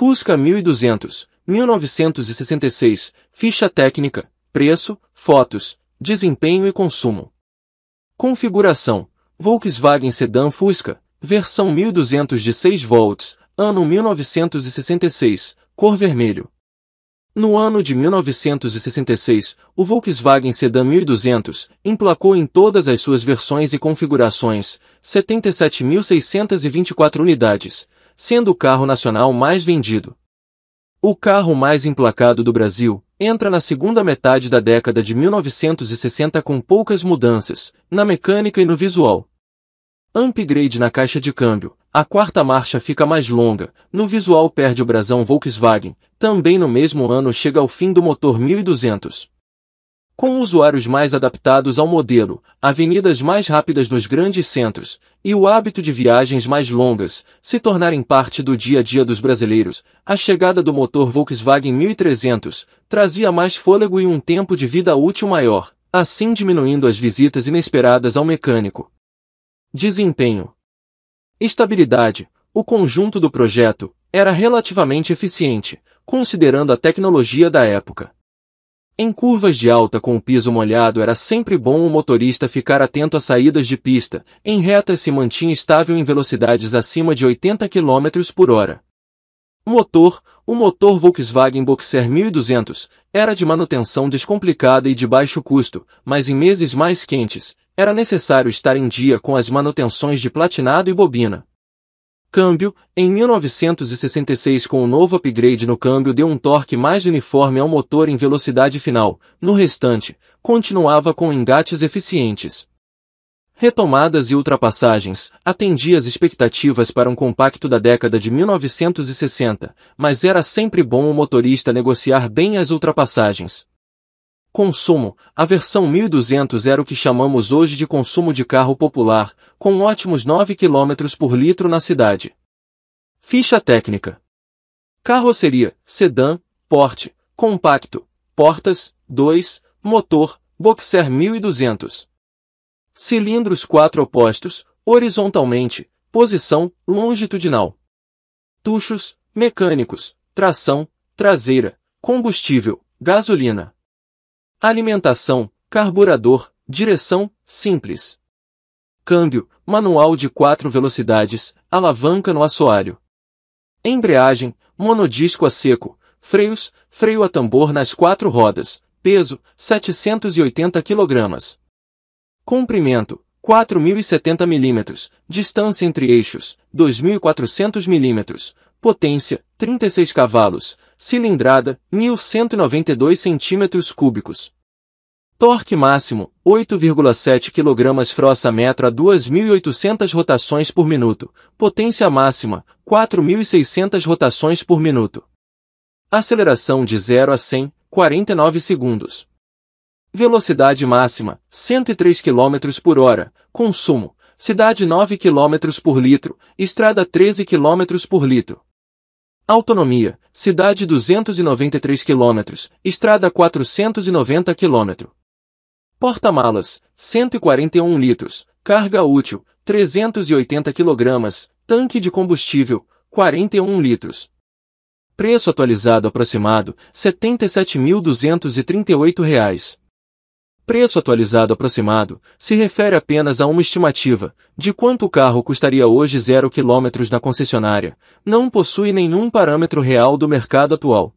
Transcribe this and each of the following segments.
Fusca 1200, 1966, ficha técnica, preço, fotos, desempenho e consumo. Configuração: Volkswagen Sedan Fusca, versão 1200 de 6 volts, ano 1966, cor vermelho. No ano de 1966, o Volkswagen Sedan 1200 emplacou em todas as suas versões e configurações 77.624 unidades, sendo o carro nacional mais vendido. O carro mais emplacado do Brasil entra na segunda metade da década de 1960 com poucas mudanças, na mecânica e no visual. Upgrade na caixa de câmbio, a quarta marcha fica mais longa, no visual perde o brasão Volkswagen, também no mesmo ano chega ao fim do motor 1200 com usuários mais adaptados ao modelo, avenidas mais rápidas nos grandes centros e o hábito de viagens mais longas se tornarem parte do dia a dia dos brasileiros, a chegada do motor Volkswagen 1300 trazia mais fôlego e um tempo de vida útil maior, assim diminuindo as visitas inesperadas ao mecânico. Desempenho Estabilidade O conjunto do projeto era relativamente eficiente, considerando a tecnologia da época. Em curvas de alta com o piso molhado era sempre bom o motorista ficar atento a saídas de pista, em retas se mantinha estável em velocidades acima de 80 km por hora. Motor, o motor Volkswagen Boxer 1200, era de manutenção descomplicada e de baixo custo, mas em meses mais quentes, era necessário estar em dia com as manutenções de platinado e bobina. Câmbio, em 1966 com o um novo upgrade no câmbio deu um torque mais uniforme ao motor em velocidade final, no restante, continuava com engates eficientes. Retomadas e ultrapassagens, atendia as expectativas para um compacto da década de 1960, mas era sempre bom o motorista negociar bem as ultrapassagens. Consumo. A versão 1200 era o que chamamos hoje de consumo de carro popular, com ótimos 9 km por litro na cidade. Ficha técnica. Carroceria, sedã, porte, compacto, portas, 2, motor, boxer 1200. Cilindros 4 opostos, horizontalmente, posição, longitudinal. Tuchos, mecânicos, tração, traseira, combustível, gasolina. Alimentação, carburador, direção, simples. Câmbio, manual de quatro velocidades, alavanca no assoalho. Embreagem, monodisco a seco, freios, freio a tambor nas quatro rodas, peso, 780 kg. Comprimento, 4.070 mm, distância entre eixos, 2.400 mm, potência, 36 cavalos, cilindrada, 1.192 cm3. Torque máximo, 8,7 kg frossa metro a 2.800 rotações por minuto. Potência máxima, 4.600 rotações por minuto. Aceleração de 0 a 100, 49 segundos. Velocidade máxima, 103 km por hora. Consumo, cidade 9 km por litro, estrada 13 km por litro. Autonomia, cidade 293 km, estrada 490 km. Porta-malas, 141 litros, carga útil, 380 kg, tanque de combustível, 41 litros. Preço atualizado aproximado, R$ 77.238. Preço atualizado aproximado se refere apenas a uma estimativa de quanto o carro custaria hoje zero quilômetros na concessionária. Não possui nenhum parâmetro real do mercado atual.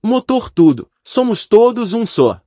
Motor tudo, somos todos um só.